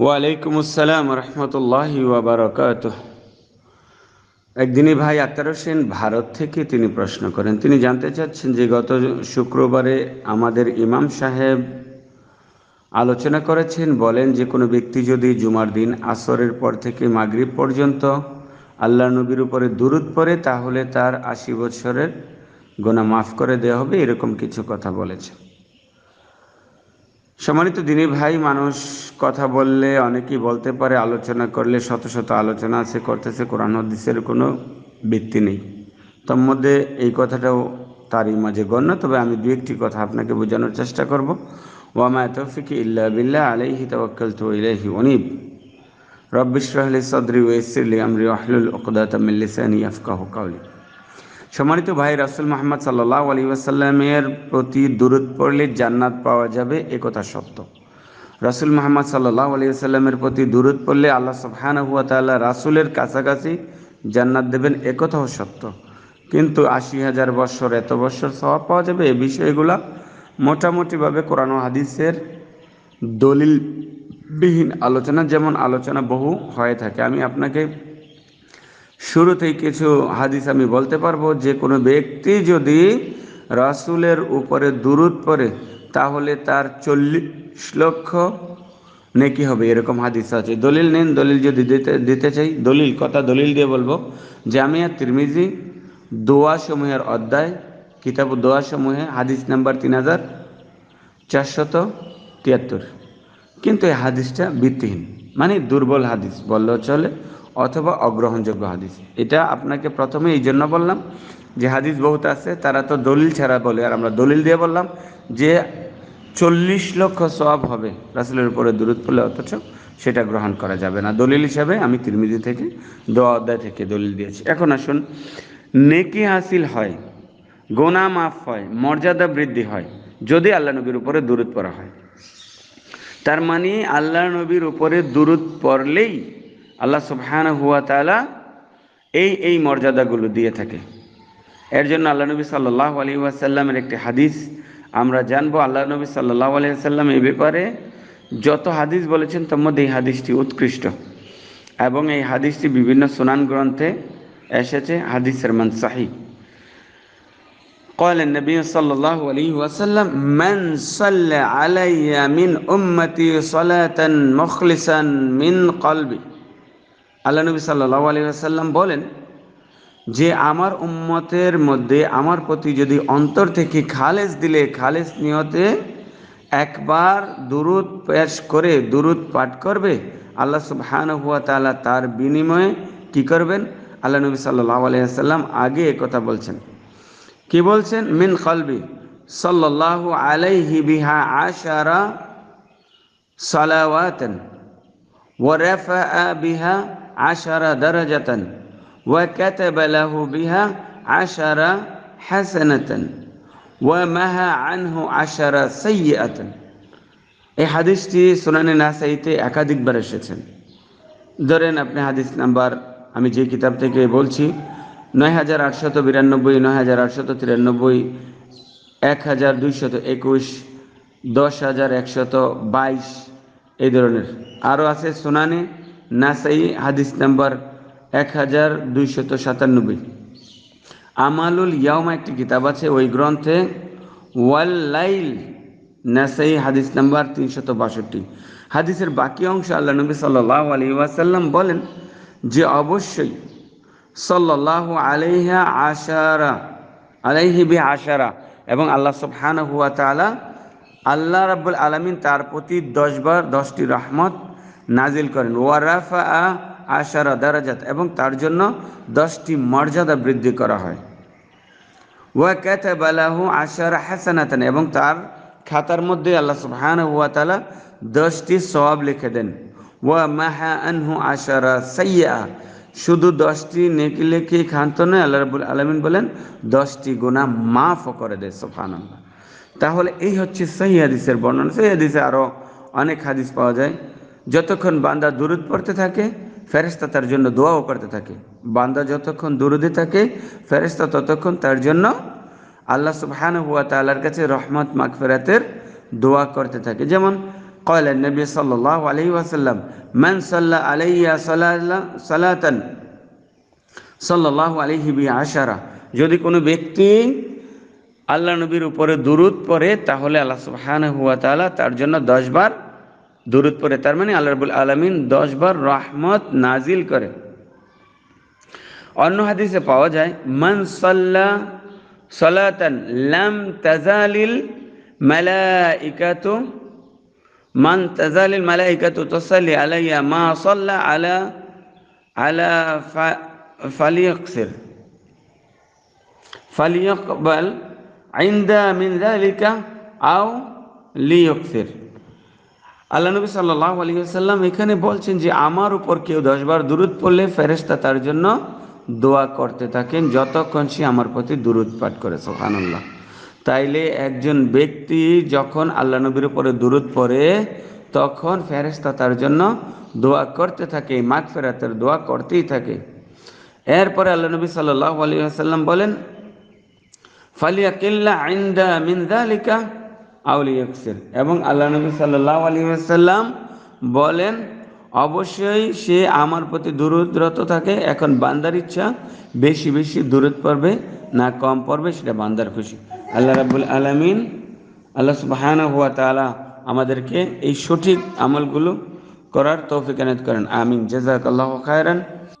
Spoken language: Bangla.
ওয়ালাইকুম আসসালাম রহমতুল্লাহি বারকাত একদিনই ভাই আক্তার হোসেন ভারত থেকে তিনি প্রশ্ন করেন তিনি জানতে চাচ্ছেন যে গত শুক্রবারে আমাদের ইমাম সাহেব আলোচনা করেছেন বলেন যে কোনো ব্যক্তি যদি জুমার দিন আসরের পর থেকে মাগরিব পর্যন্ত আল্লাহ নবীর উপরে দূরত পড়ে তাহলে তার আশি বছরের গোনা মাফ করে দেওয়া হবে এরকম কিছু কথা বলেছে সম্মানিত দিনী ভাই মানুষ কথা বললে অনেকেই বলতে পারে আলোচনা করলে শত শত আলোচনা আছে করতেছে কোরআন হদিসের কোনো ভিত্তি নেই তার মধ্যে এই কথাটাও তারই মাঝে গণ্য তবে আমি দু একটি কথা আপনাকে বোঝানোর চেষ্টা করব ওয়ামা তৌফিকি ইল্লা বিল্লাহ আলাইহি তাওয়াক্কাল তো ইলাইহি অনিব রব্বিশ রাহলি সদরি ওয়েসিরলি আমরি আহলুল ওকদাত মিল্লিসানি আফকাহ কাউলি সম্মানিত ভাই রাসুল মোহাম্মদ সাল্লাহ আলী আসাল্লামের প্রতি দূরত পড়লে জান্নাত পাওয়া যাবে একথা সত্য রাসুল মোহাম্মদ সাল্লাহ আলী আসাল্লামের প্রতি দূরত পড়লে আল্লাহ সফহান হুয়া তাল্লাহ রাসুলের কাছাকাছি জান্নাত দেবেন একথাও সত্য কিন্তু আশি হাজার বছর এত বছর স্বভাব পাওয়া যাবে এ বিষয়গুলা মোটামুটিভাবে কোরআন হাদিসের দলিলবিহীন আলোচনা যেমন আলোচনা বহু হয়ে থাকে আমি আপনাকে শুরুতেই কিছু হাদিস আমি বলতে পারবো যে কোনো ব্যক্তি যদি রাসুলের উপরে দূরত পড়ে তাহলে তার চল্লিশ লক্ষ নেকি হবে এরকম হাদিস আছে দলিল নেন দলিল যদি দিতে দিতে চাই দলিল কথা দলিল দিয়ে বলবো জামিয়া তিরমিজি দোয়া সমূহের অধ্যায় কিতাব দোয়া সমূহে হাদিস নাম্বার তিন হাজার চারশত তিয়াত্তর কিন্তু এই হাদিসটা ভিত্তিহীন মানে দুর্বল হাদিস বললেও চলে অথবা অগ্রহণযোগ্য হাদিস এটা আপনাকে প্রথমে এই জন্য বললাম যে হাদিস বহুত আছে তারা তো দলিল ছাড়া বলে আর আমরা দলিল দিয়ে বললাম যে চল্লিশ লক্ষ সব হবে রাসেলের উপরে দূরত পড়লে অথচ সেটা গ্রহণ করা যাবে না দলিল হিসাবে আমি তিরমিদি থেকে দোয়া অধ্যায় থেকে দলিল দিয়েছি এখন আসুন নেকি হাসিল হয় গোনা মাফ হয় মর্যাদা বৃদ্ধি হয় যদি আল্লাহ নবীর উপরে দূরত পড়া হয় তার মানে আল্লাহ নবীর উপরে দূরত পড়লেই আল্লাহ সুবহান হুয়া তালা এই এই মর্যাদাগুলো দিয়ে থাকে এর জন্য আল্লাহ নবী সাল্লাহ আলী ওয়াসাল্লামের একটি হাদিস আমরা জানবো আল্লাহ নবী সাল্লাহ আলী সাল্লাম এ ব্যাপারে যত হাদিস বলেছেন তোর মধ্যে এই হাদিসটি উৎকৃষ্ট এবং এই হাদিসটি বিভিন্ন সুনান গ্রন্থে এসেছে হাদিসের মান সাহি قال النبي صلى الله عليه وسلم من صلى علي من أمتي صلاة مخلصا من قلبي আল্লাহ নবী সাল্লাহ আলী আসাল্লাম বলেন যে আমার উম্মতের মধ্যে আমার প্রতি যদি অন্তর থেকে খালেজ দিলে খালেজ নিয়তে একবার দুরুদ পেশ করে দুরুদ পাঠ করবে আল্লাহ সুবহান হুয়া তালা তার বিনিময়ে কি করবেন আল্লাহ নবী সাল্লাহ আসাল্লাম আগে কথা বলছেন কি বলছেন মিন কলবি সাল্লাহ আলাইহি বিহা আশারা সালাওয়াতেন ওয়ারাফা বিহা عشر درجة وكتب له بها عشر حسنة ومها عنه عشر سيئة এই হাদিসটি সোনানি নাসাইতে একাধিকবার এসেছেন ধরেন আপনি হাদিস নাম্বার আমি যে কিতাব থেকে বলছি নয় হাজার আটশত বিরানব্বই নয় হাজার আটশত তিরানব্বই এক হাজার দুইশত একুশ দশ হাজার একশত বাইশ এই ধরনের আরও আছে সোনানি নাসাই হাদিস নাম্বার এক হাজার দুইশত সাতানব্বই আমালুল ইয়াউমা একটি কিতাব আছে ওই গ্রন্থে ওয়াল লাইল নাসাই হাদিস নাম্বার তিনশত বাষট্টি হাদিসের বাকি অংশ আল্লাহ নবী সাল্লাহ আলী ওয়াসাল্লাম বলেন যে অবশ্যই সাল্লাহ আলাইহা আশারা আলাইহি বি আশারা এবং আল্লাহ সুবহান হুয়া তালা আল্লাহ রাবুল আলমিন তার প্রতি দশবার দশটি রহমত নাজিল করেন ওয়ারাফা আ আশারা দারাজাত এবং তার জন্য দশটি মর্যাদা বৃদ্ধি করা হয় ওয়া ক্যাথাবালাহু আশারা হাসানাতান এবং তার খাতার মধ্যে আল্লাহ সুবহান ওয়া তালা দশটি সওয়াব লিখে দেন ওয়া মাহা আনহু আশারা সাইয়া শুধু দশটি নেকি লেখি খান্ত নয় আল্লাহ রাবুল আলমিন বলেন দশটি গুণা মাফ করে দেয় সোফান তাহলে এই হচ্ছে সহি হাদিসের বর্ণনা সহি হাদিসে আরও অনেক হাদিস পাওয়া যায় যতক্ষণ বান্দা দূরত পড়তে থাকে ফেরেস্তা তার জন্য দোয়াও করতে থাকে বান্দা যতক্ষণ দূরদে থাকে ফেরেস্তা ততক্ষণ তার জন্য আল্লাহ সুবহান হুয়া তাল্লার কাছে রহমত মাগফেরাতের দোয়া করতে থাকে যেমন কয়লেন নবী সাল্লাহ আলহি ওয়াসাল্লাম মান সাল্লাহ আলাইয়া সালাতান সাল্লাহ আলহি বি আশারা যদি কোনো ব্যক্তি আল্লাহ নবীর উপরে দুরুদ পড়ে তাহলে আল্লাহ সুবহান হুয়া তাল্লাহ তার জন্য দশবার বার দুরুদ পড়ে তার মানে আল্লাহ রাবুল আলমিন দশ বার রহমত নাজিল করে অন্য হাদিসে পাওয়া যায় মান সাল্লা সালাতান লাম তাজালিল মালাইকাতু মান তাজালিল মালাইকাতু তসাল্লি আলাইয়া মা সাল্লা আলা আলা ফালিয়াকসির ফালিয়াকবাল عند من ذلك أو ليكثر আল্লাহ নবী সাল্লাহ আলী সাল্লাম এখানে বলছেন যে আমার উপর কেউ দশবার দূরত পড়লে ফেরেস্তা তার জন্য দোয়া করতে থাকেন যতক্ষণ সে আমার প্রতি দূরত পাঠ করে সোহানুল্লাহ তাইলে একজন ব্যক্তি যখন আল্লাহ নবীর উপরে দূরত পড়ে তখন ফেরেস্তা তার জন্য দোয়া করতে থাকে মাঘ ফেরাতের দোয়া করতেই থাকে এরপরে আল্লাহ নবী সাল্লাহ আলী সাল্লাম বলেন ফালিয়া কিল্লা আইন্দা লিকা আউলিয়াকসের এবং আল্লাহ নবী সাল্লাহ আলী আসাল্লাম বলেন অবশ্যই সে আমার প্রতি দূরদ্রত থাকে এখন বান্দার ইচ্ছা বেশি বেশি দূরত পড়বে না কম পড়বে সেটা বান্দার খুশি আল্লাহ রাবুল আলমিন আল্লাহ সুবাহানা হুয়া তালা আমাদেরকে এই সঠিক আমলগুলো করার তৌফিক এনায়ত করেন আমিন জেজাক আল্লাহ খায়রান